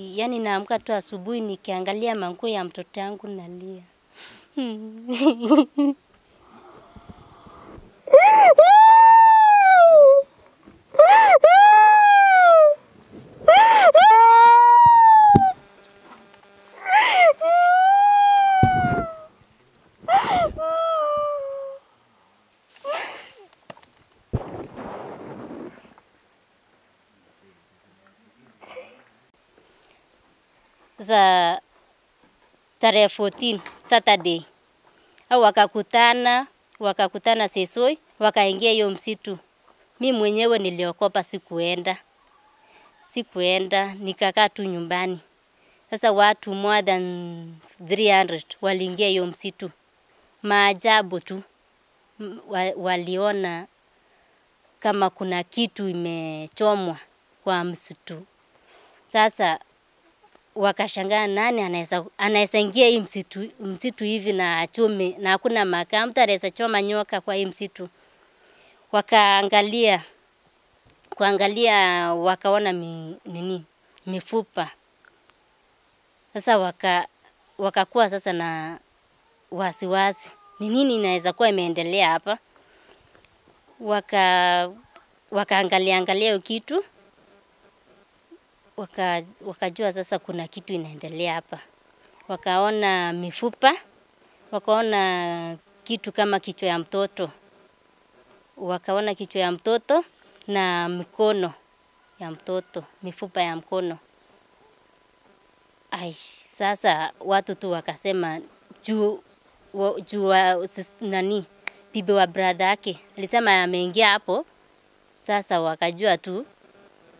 Yaani naamka tu asubuhi nikiangalia manguo ya mtoto yangu nalia. za tarehe 14 Saturday, au wakakutana wakakutana Sesoi, wakaingia hiyo msitu. Mi mwenyewe niliokopa, sikuenda sikuenda, nikakaa tu nyumbani. Sasa watu more than 300 waliingia hiyo msitu, maajabu tu waliona kama kuna kitu imechomwa kwa msitu. Sasa wakashangaa nani anaweza anaweza ingia hii msitu, msitu hivi na chumi na hakuna makaa, mtu anaweza choma nyoka kwa hii msitu. Wakaangalia kuangalia, wakaona mi, nini mifupa. Sasa waka wakakuwa sasa na wasiwasi, ni nini inaweza kuwa imeendelea hapa? Waka wakaangalia angalia kitu waka, wakajua sasa kuna kitu inaendelea hapa, wakaona mifupa, wakaona kitu kama kichwa ya mtoto, wakaona kichwa ya mtoto na mikono ya mtoto, mifupa ya mkono. Ai, sasa watu tu wakasema juu juu wa, nani bibi wa brother yake alisema ameingia hapo, sasa wakajua tu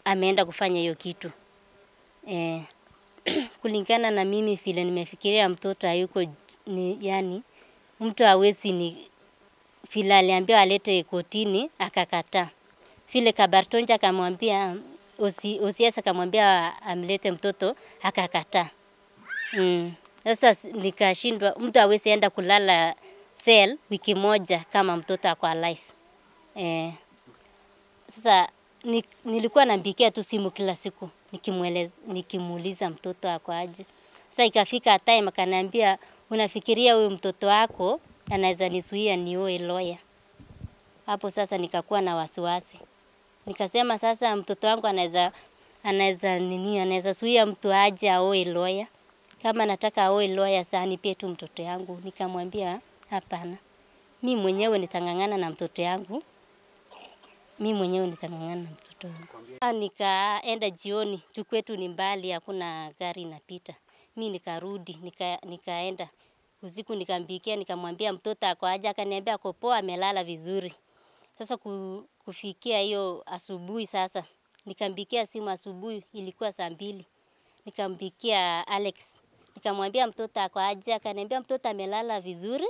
ameenda kufanya hiyo kitu eh, kulingana na mimi vile nimefikiria mtoto hayuko ni, yani mtu hawezi ni vile aliambia alete kotini akakata Vile Kabartonja akamwambia usi, usiasa akamwambia amlete mtoto akakata Mm. Sasa nikashindwa, mtu hawezi enda kulala sel wiki moja kama mtoto ako alive. Eh. Sasa ni, nilikuwa nambikia tu simu kila siku nikimuuliza mtoto wako aje. Sasa ikafika time makanaambia, unafikiria huyu mtoto wako anaweza nisuia nioe loya? Hapo sasa nikakuwa na wasiwasi, nikasema sasa mtoto wangu anaweza anaweza nini, anaweza suia mtu aje aoe loya? Kama nataka aoe loya, sasa nipe tu mtoto yangu. Nikamwambia hapana, mi mwenyewe nitang'ang'ana na mtoto yangu mi mwenyewe nitang'ang'ana na mtoto wangu. Nikaenda jioni, tukwetu ni mbali, hakuna gari inapita. Mi nikarudi nika, nikaenda usiku nikambikia, nikamwambia mtoto ako aje, akaniambia ako poa, amelala vizuri. Sasa kufikia hiyo asubuhi sasa nikambikia simu asubuhi, ilikuwa saa mbili, nikampikia Alex nikamwambia mtoto ako aje, akaniambia mtoto amelala vizuri,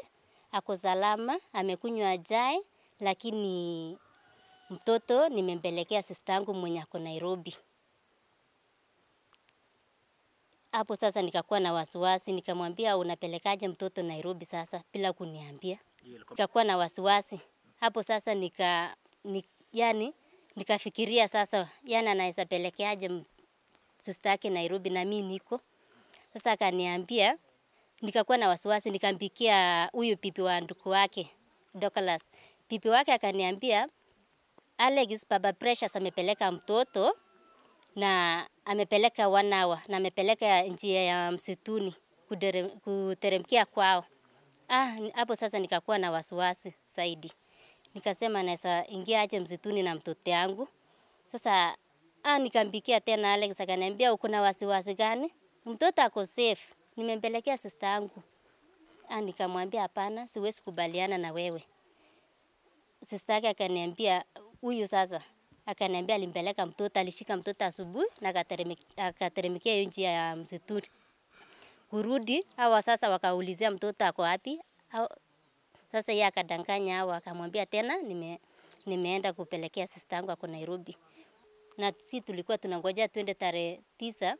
ako salama, amekunywa chai lakini Mtoto nimempelekea sistangu mwenye ako Nairobi. Hapo sasa nikakuwa na wasiwasi, nikamwambia unapelekaje mtoto Nairobi sasa bila kuniambia? Nikakuwa na wasiwasi hapo sasa nika, ni, yani nikafikiria sasa, yani anaweza pelekeaje sister yake Nairobi na mimi niko sasa. Akaniambia, nikakuwa na wasiwasi, nikampikia huyu pipi wa nduku wake Douglas. Pipi wake akaniambia Alex Baba Precious amepeleka mtoto na amepeleka wanawa na amepeleka njia ya msituni kuteremkia kwao. Ah, hapo sasa nikakuwa na wasiwasi zaidi, nikasema naweza ingia aje msituni na mtoto yangu. Sasa ah, nikambikia tena Alex akaniambia uko na wasiwasi gani? Mtoto ako safe, nimempelekea sister yangu. Ah, nikamwambia hapana, siwezi kubaliana na wewe. Sister yake akaniambia huyu sasa akaniambia alimpeleka mtoto, alishika mtoto asubuhi na akateremkia hiyo njia ya msituni. Kurudi hawa sasa wakaulizia mtoto ako wapi. Sasa yeye akadanganya hawa, akamwambia tena nime, nimeenda kupelekea sista yangu ako Nairobi, na si tulikuwa tunangoja twende tarehe tisa.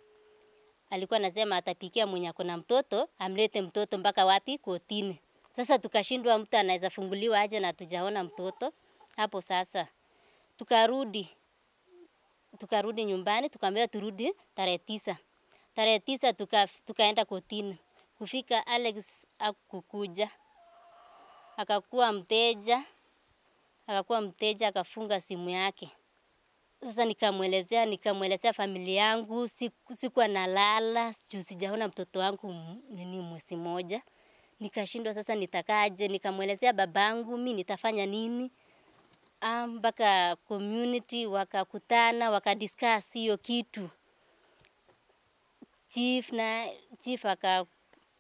Alikuwa anasema atapikia mwenye ako na mtoto amlete mtoto mpaka wapi, kotini. Sasa tukashindwa, mtu anaweza funguliwa aje na tujaona mtoto hapo sasa Tukarudi tukarudi nyumbani, tukaambia turudi tarehe tisa. Tarehe tisa tuka, tukaenda kotini. Kufika Alex akukuja, akakuwa mteja, akakuwa mteja, akafunga simu yake. Sasa nikamwelezea nikamwelezea familia yangu, sikuwa nalala juu sijaona mtoto wangu nini mwezi moja. Nikashindwa sasa nitakaje, nikamwelezea babangu mi nitafanya nini mpaka community wakakutana, wakadiscuss hiyo kitu. Chief na chief aka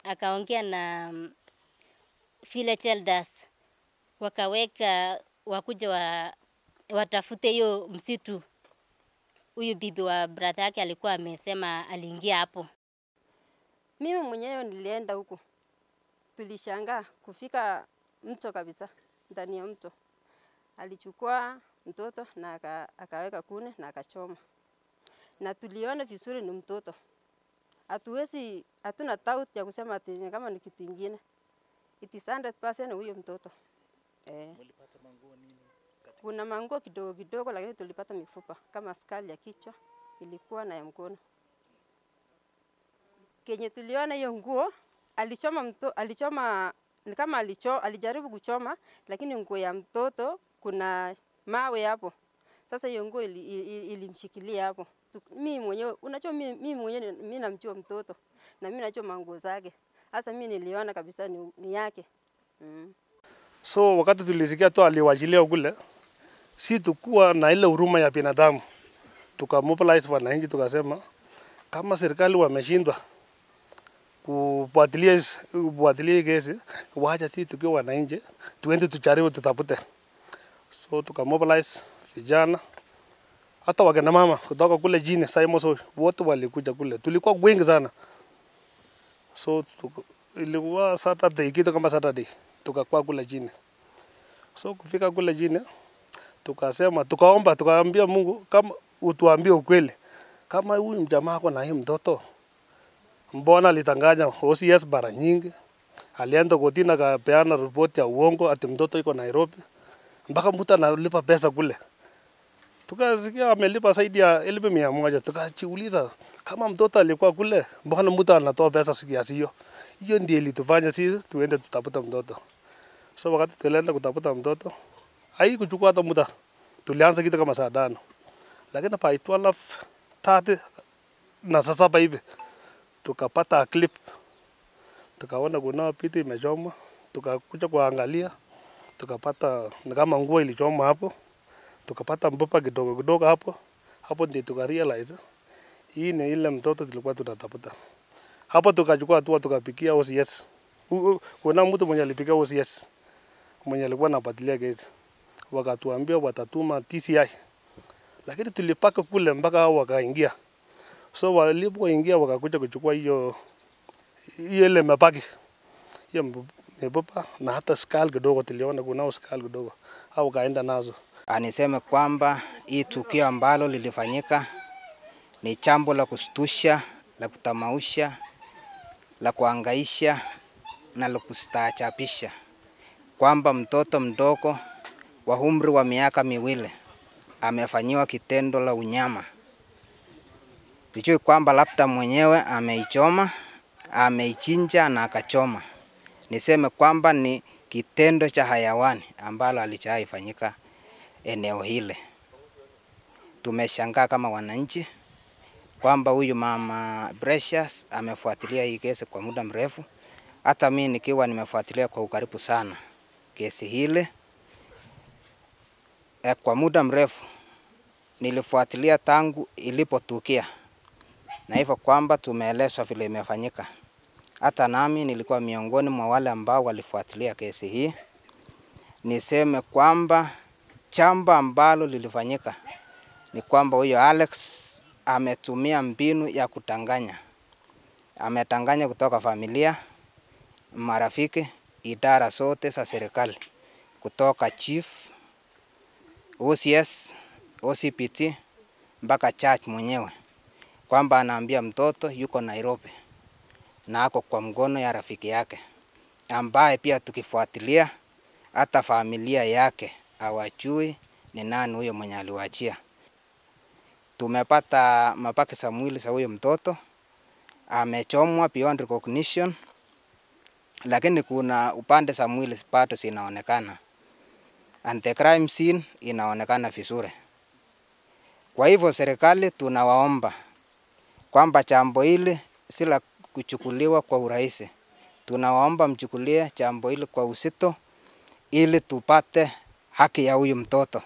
akaongea na mm, village elders, wakaweka wakuja wa, watafute hiyo msitu. Huyu bibi wa brother yake alikuwa amesema aliingia hapo. Mimi mwenyewe nilienda huku, tulishangaa kufika mto kabisa, ndani ya mto alichukua mtoto na akaweka kuni na akachoma, na tuliona vizuri ni mtoto. Hatuwezi, hatuna tauti ya kusema ati kama ni kitu ingine. It is 100% huyo mtoto eh. Mulipata manguo nini? Kuna manguo kidogo kidogo, lakini tulipata mifupa kama skali ya kichwa ilikuwa na ya mkono. Kenye tuliona hiyo nguo alichoma mto, alichoma ni kama alicho, alijaribu kuchoma, lakini nguo ya mtoto kuna mawe hapo. Sasa hiyo nguo ilimshikilia ili, ili hapo. Mimi mwenyewe unajua, mimi mwenyewe mimi namjua mtoto na mimi najua manguo zake, sasa mimi niliona kabisa ni, ni yake mm. So wakati tulisikia tu aliwajilia kule, si tukuwa na ile huruma ya binadamu, tukamobilize wananchi tukasema kama serikali wameshindwa kufuatilia kufuatilia kesi, wacha si tukiwa wananchi tuende tujaribu tutapute so tukamobilize vijana hata wakina mama kutoka kule jini so wote walikuja kule, tulikuwa wengi sana so tuka, ilikuwa Saturday, kitu kama Saturday tukakuwa kule jini. So kufika kule jini tukasema, tukaomba, tukaambia Mungu kama utuambie ukweli, kama huyu mjamaa ako na hii mtoto, mbona alitanganya OCS bara nyingi, alienda kotini akapeana ripoti ya uongo ati mtoto iko Nairobi mpaka mtu analipa pesa kule. Tukasikia amelipa zaidi ya elfu mia moja. Tukajiuliza kama mtoto alikuwa kule, mbona mtu anatoa pesa kiasi hiyo? Hiyo ndiyo ilitufanya sisi tuende tutafuta mtoto. So wakati tulienda kutafuta mtoto, haikuchukua hata muda, tulianza kitu kama saa tano, lakini by 12 30 na saa saba hivi tukapata clip, tukaona kunao piti imechomwa, tukakuja kuangalia tukapata kama nguo ilichoma hapo, tukapata mbopa kidogo kidogo hapo hapo, ndio tukarealize hii ni ile mtoto tulikuwa tunatafuta. Hapo tukachukua hatua, tukapikia OCS. Kuna mtu mwenye alipikia OCS mwenye alikuwa anapatilia kesi, wakatuambia watatuma TCI, lakini tulipaka kule mpaka hao wakaingia. So walipoingia wakakuja kuchukua hiyo ile mapaki hiyo Nilibeba na hata skal kidogo tuliona kunao skal kidogo au kaenda nazo. Aniseme kwamba hii tukio ambalo lilifanyika ni jambo la kustusha, la kutamausha, la kuangaisha na la kustaajabisha, kwamba mtoto mdogo wa umri wa miaka miwili amefanyiwa kitendo la unyama. Sijui kwamba labda mwenyewe ameichoma, ameichinja na akachoma niseme kwamba ni kitendo cha hayawani ambalo alichaifanyika eneo hile. Tumeshangaa kama wananchi kwamba huyu mama Precious amefuatilia hii kesi kwa muda mrefu, hata mi nikiwa nimefuatilia kwa ukaribu sana kesi hile e, kwa muda mrefu nilifuatilia tangu ilipotukia, na hivyo kwamba tumeelezwa vile imefanyika. Hata nami nilikuwa miongoni mwa wale ambao walifuatilia kesi hii. Niseme kwamba chamba ambalo lilifanyika ni kwamba huyo Alex ametumia mbinu ya kutanganya. Ametanganya kutoka familia, marafiki, idara zote za serikali, kutoka chief, OCS, OCPT mpaka church mwenyewe, kwamba anaambia mtoto yuko Nairobi na ako kwa mgono ya rafiki yake, ambaye pia tukifuatilia hata familia yake hawajui ni nani huyo mwenye aliwachia. Tumepata mabaki za mwili za huyo mtoto, amechomwa beyond recognition, lakini kuna upande za mwili bado zinaonekana and the crime scene inaonekana vizuri. Kwa hivyo serikali tunawaomba kwamba jambo hili sila kuchukuliwa kwa urahisi. Tunawaomba mchukulie jambo hili kwa uzito ili tupate haki ya huyu mtoto.